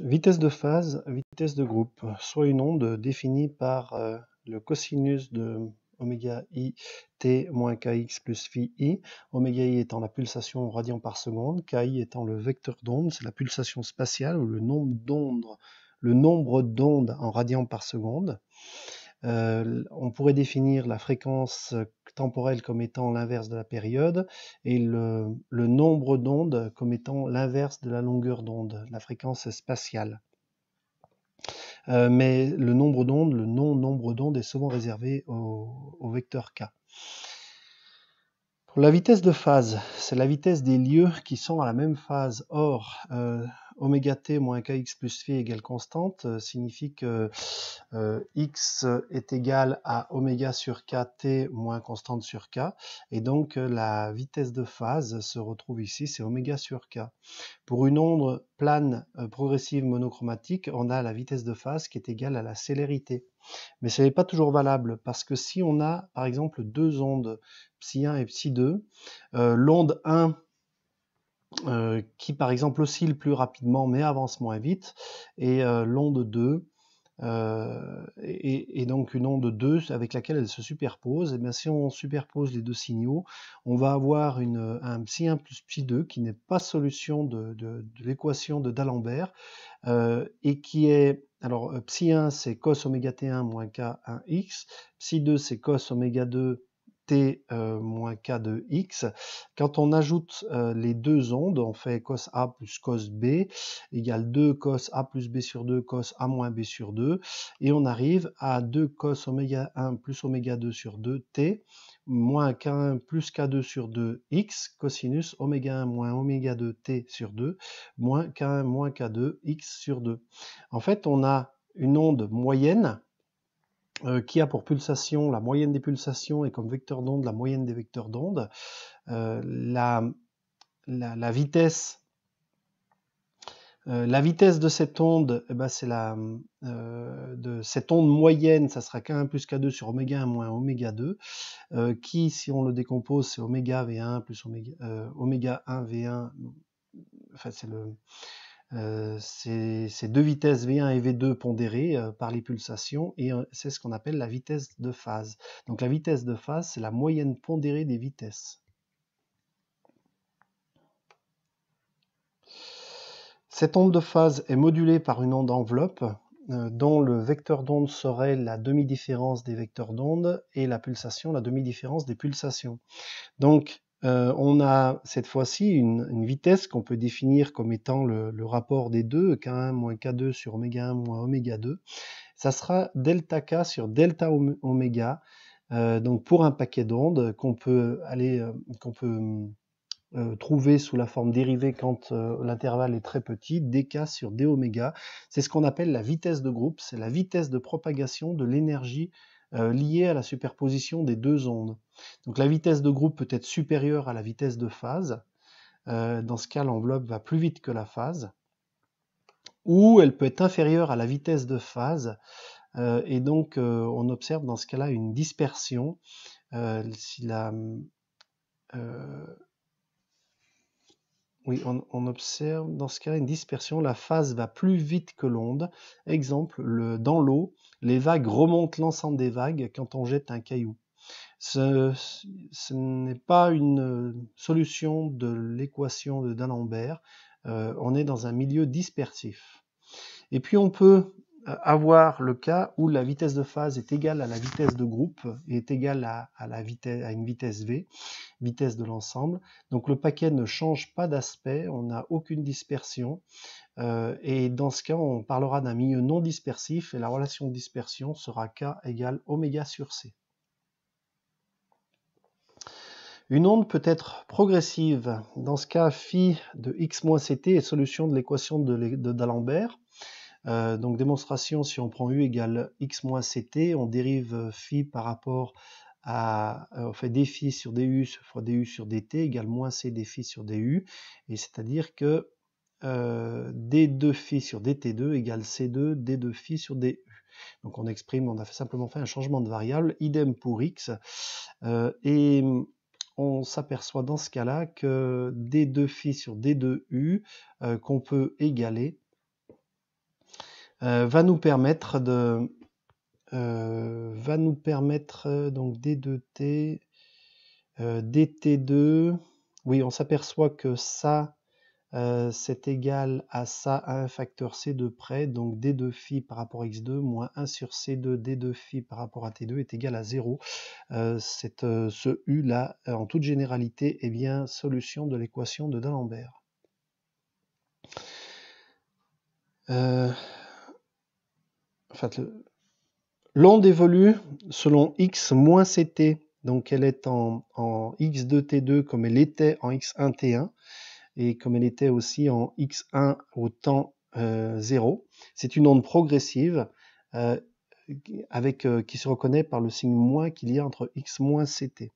Vitesse de phase, vitesse de groupe, soit une onde définie par euh, le cosinus de oméga i t moins kx plus phi i, oméga i étant la pulsation en radian par seconde, ki étant le vecteur d'onde, c'est la pulsation spatiale ou le nombre d'ondes, le nombre d'ondes en radian par seconde. Euh, on pourrait définir la fréquence temporel comme étant l'inverse de la période et le, nombre d'ondes comme étant l'inverse de la longueur d'onde, la fréquence spatiale. Euh, mais le nombre d'ondes, le non-nombre d'ondes est souvent réservé au, vecteur k. Pour la vitesse de phase, c'est la vitesse des lieux qui sont à la même phase. Or, euh, oméga t moins kx plus phi égale constante euh, signifie que euh, x est égal à oméga sur kt moins constante sur k. Et donc euh, la vitesse de phase se retrouve ici, c'est oméga sur k. Pour une onde plane progressive monochromatique, on a la vitesse de phase qui est égale à la célérité. Mais ce n'est pas toujours valable parce que si on a par exemple deux ondes psi 1 et psi 2, l'onde 1 euh, qui par exemple oscille plus rapidement mais avance moins vite, et euh, l'onde 2, euh, et, donc une onde 2 avec laquelle elle se superpose, et bien si on superpose les deux signaux, on va avoir une, un psi 1 plus psi 2 qui n'est pas solution de, l'équation de D'Alembert, et qui est alors psi 1 c'est cos oméga t1 moins k1x, psi 2 c'est cos oméga 2 t euh, moins k de x. Quand on ajoute euh, les deux ondes, on fait cos a plus cos b égale 2 cos a plus b sur 2 cos a moins b sur 2 et on arrive à 2 cos oméga 1 plus oméga 2 sur 2 t moins k1 plus k2 sur 2 x cosinus oméga 1 moins oméga 2 t sur 2 moins k1 moins k2 x sur 2. En fait, on a une onde moyenne euh, qui a pour pulsation la moyenne des pulsations et comme vecteur d'onde la moyenne des vecteurs d'onde. Euh, la, vitesse, euh, la, vitesse. de cette onde, eh ben, c'est la de cette onde moyenne, ça sera K1 plus K2 sur oméga 1 moins oméga 2, qui, si on le décompose, c'est oméga V1 plus oméga, oméga 1 V1, enfin c'est le, euh, c'est ces deux vitesses V1 et V2 pondérées euh, par les pulsations et euh, c'est ce qu'on appelle la vitesse de phase. Donc la vitesse de phase, c'est la moyenne pondérée des vitesses. Cette onde de phase est modulée par une onde enveloppe dont le vecteur d'onde serait la demi-différence des vecteurs d'onde et la pulsation, la demi-différence des pulsations. Donc euh, on a cette fois-ci une, vitesse qu'on peut définir comme étant le, rapport des deux, K1 moins K2 sur oméga 1 moins oméga 2. Ça sera delta K sur delta oméga, euh, donc pour un paquet d'ondes qu'on peut aller, euh, qu'on peut sous la forme dérivée quand l'intervalle est très petit, dk sur d oméga. C'est ce qu'on appelle la vitesse de groupe, c'est la vitesse de propagation de l'énergie lié euh, liée à la superposition des deux ondes. Donc la vitesse de groupe peut être supérieure à la vitesse de phase. Euh, dans ce cas, l'enveloppe va plus vite que la phase. Ou elle peut être inférieure à la vitesse de phase. Euh, et donc on observe dans ce cas-là une dispersion. si la, oui, on, observe dans ce cas une dispersion, la phase va plus vite que l'onde. Exemple, le, dans l'eau, les vagues remontent l'ensemble des vagues quand on jette un caillou. Ce, n'est pas une solution de l'équation de D'Alembert, euh, on est dans un milieu dispersif. Et puis on peut avoir le cas où la vitesse de phase est égale à la vitesse de groupe et est égale à, une vitesse v, vitesse de l'ensemble. Donc le paquet ne change pas d'aspect, on n'a aucune dispersion. Euh, et dans ce cas, on parlera d'un milieu non dispersif et la relation de dispersion sera k égale oméga sur c. Une onde peut être progressive. Dans ce cas, phi de x moins ct est solution de l'équation de d'Alembert. Euh, donc démonstration, si on prend U égale X moins CT, on dérive phi euh, par rapport à, euh, on fait d sur du fois du sur dt égale moins c d sur du, et c'est-à-dire que d2 phi sur dt2 égale c2 d2 phi sur du. Donc on exprime, on a simplement fait un changement de variable, idem pour x, et on s'aperçoit dans ce cas-là que d2 phi sur d2u qu'on peut égaler euh, va nous permettre de euh, va nous permettre euh, donc D2T DT2 oui on s'aperçoit que ça c'est égal à ça à un facteur C de près, donc D2 phi par rapport à X2 moins 1 sur C2 D2 phi par rapport à T2 est égal à 0. cette, ce U là, en toute généralité, est bien solution de l'équation de D'Alembert l'onde évolue selon x moins ct, donc elle est en, x2t2 comme elle était en x1t1 et comme elle était aussi en x1 au temps 0. Euh, C'est une onde progressive euh, euh, qui se reconnaît par le signe moins qu'il y a entre x moins ct.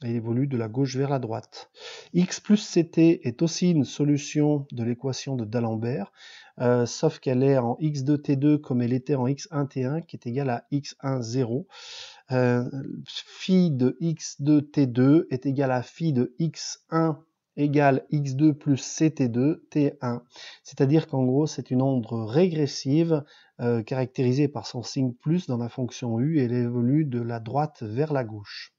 Elle évolue de la gauche vers la droite x plus ct est aussi une solution de l'équation de D'Alembert, euh, sauf qu'elle est en x2t2 comme elle était en x1t1, qui est égale à x1, 0. Euh, phi de x2t2 est égal à phi de x1 égale x2 plus ct2 t1. C'est-à-dire qu'en gros, c'est une onde régressive euh, caractérisée par son signe plus dans la fonction u et elle évolue de la droite vers la gauche.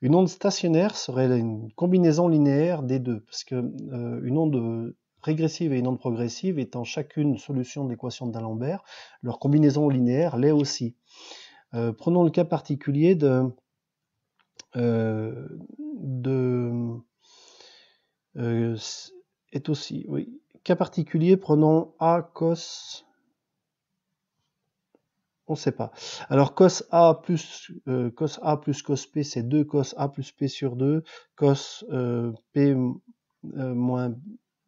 Une onde stationnaire serait une combinaison linéaire des deux, parce que euh, une onde régressive et une onde progressive étant chacune solution de l'équation d'Alembert, leur combinaison linéaire l'est aussi. Euh, prenons le cas particulier de, euh, de est aussi oui cas particulier prenons a cos on ne sait pas. Alors cos A plus euh, cos A plus cos P, c'est 2 cos A plus P sur 2, cos euh, P euh, moins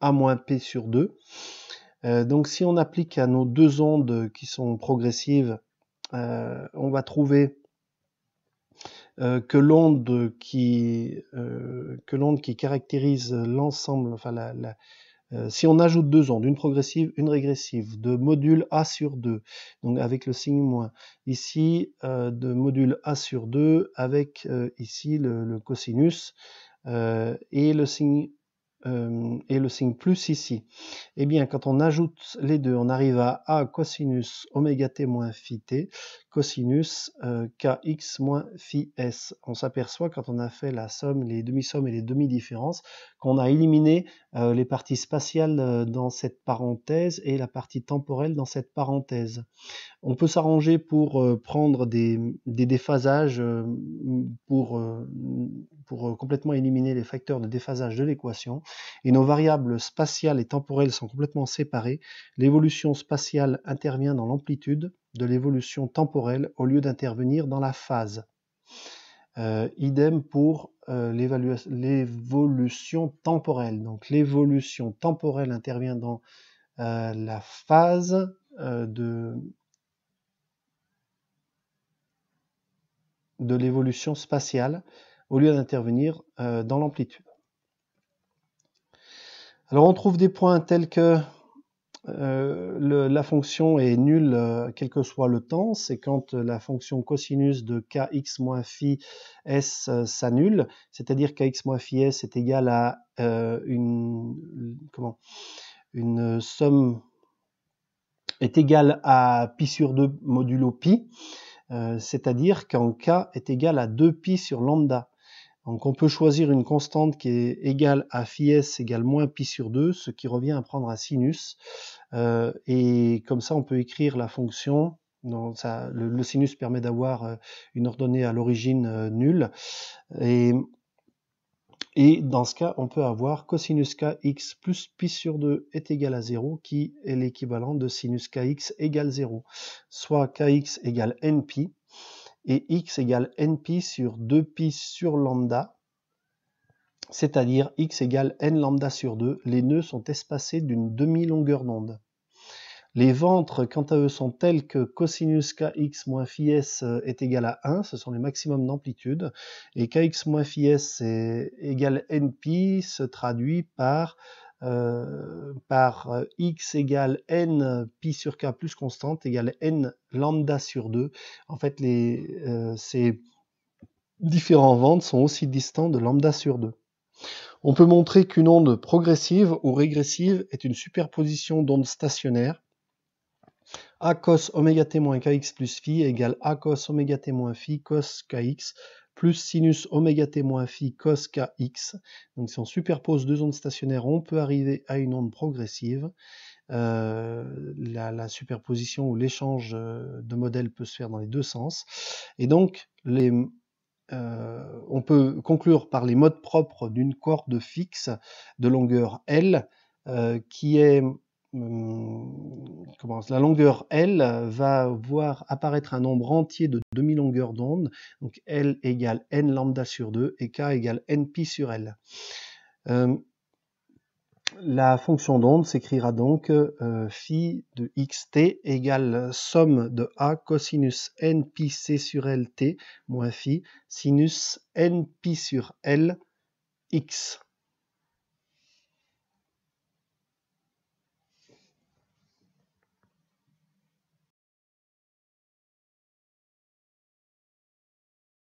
A moins P sur 2. donc si on applique à nos deux ondes qui sont progressives, on va trouver que l'onde qui, euh, qui, caractérise l'ensemble, enfin la, euh, si on ajoute deux ondes, une progressive, une régressive, de module A sur 2, donc avec le signe moins, ici euh, de module A sur 2 avec euh, ici le, le cosinus et le signe euh, et le signe plus ici. Eh bien, quand on ajoute les deux, on arrive à A cosinus oméga t moins phi t, cosinus euh, kx moins phi s. On s'aperçoit quand on a fait la somme, les demi-sommes et les demi-différences, qu'on a éliminé euh, les parties spatiales dans cette parenthèse et la partie temporelle dans cette parenthèse. On peut s'arranger pour prendre des, des déphasages pour pour euh, complètement éliminer les facteurs de déphasage de l'équation, et nos variables spatiales et temporelles sont complètement séparées, l'évolution spatiale intervient dans l'amplitude de l'évolution temporelle au lieu d'intervenir dans la phase. Euh, idem pour euh, l'évolution temporelle. Donc l'évolution temporelle intervient dans la phase de, de l'évolution spatiale au lieu d'intervenir euh, dans l'amplitude. Alors on trouve des points tels que euh, la fonction est nulle euh, quel que soit le temps, c'est quand la fonction cosinus de kx moins phi s s'annule, c'est-à-dire kx moins phi s est égal à une comment une somme est égale à pi sur 2 modulo pi, c'est-à-dire quand k est égal à 2 pi sur lambda. Donc on peut choisir une constante qui est égale à phi s égale moins pi sur 2, ce qui revient à prendre un sinus. Euh, et comme ça, on peut écrire la fonction. ça, le, sinus permet d'avoir euh, une ordonnée à l'origine euh, nulle. Et, et dans ce cas, on peut avoir cosinus kx plus pi sur 2 est égal à 0, qui est l'équivalent de sinus kx égale 0, soit kx égale npi, et x égale pi sur 2pi sur lambda, c'est-à-dire x égale n lambda sur 2, les nœuds sont espacés d'une demi-longueur d'onde. Les ventres, quant à eux, sont tels que cosinus kx moins s est égal à 1, ce sont les maximums d'amplitude, et kx moins s est n pi se traduit par euh, par euh, x égale n pi sur k plus constante égale n lambda sur 2. En fait, euh, ces différents ventes sont aussi distants de lambda sur 2. On peut montrer qu'une onde progressive ou régressive est une superposition d'ondes stationnaires a cos moins kx plus phi égale a cos moins phi cos kx plus sinus oméga t moins phi cos kx. Donc si on superpose deux ondes stationnaires, on peut arriver à une onde progressive. Euh, la, superposition ou l'échange euh, de modèles peut se faire dans les deux sens. Et donc, les, euh, on peut conclure par les modes propres d'une corde fixe de longueur L qui est euh, la longueur L va voir apparaître un nombre entier de demi-longueurs d'onde, donc L égale n lambda sur 2 et k égale pi sur L. Euh, la fonction d'onde s'écrira donc euh, phi de xt égale somme de a cosinus C sur lt moins phi sinus pi sur l x.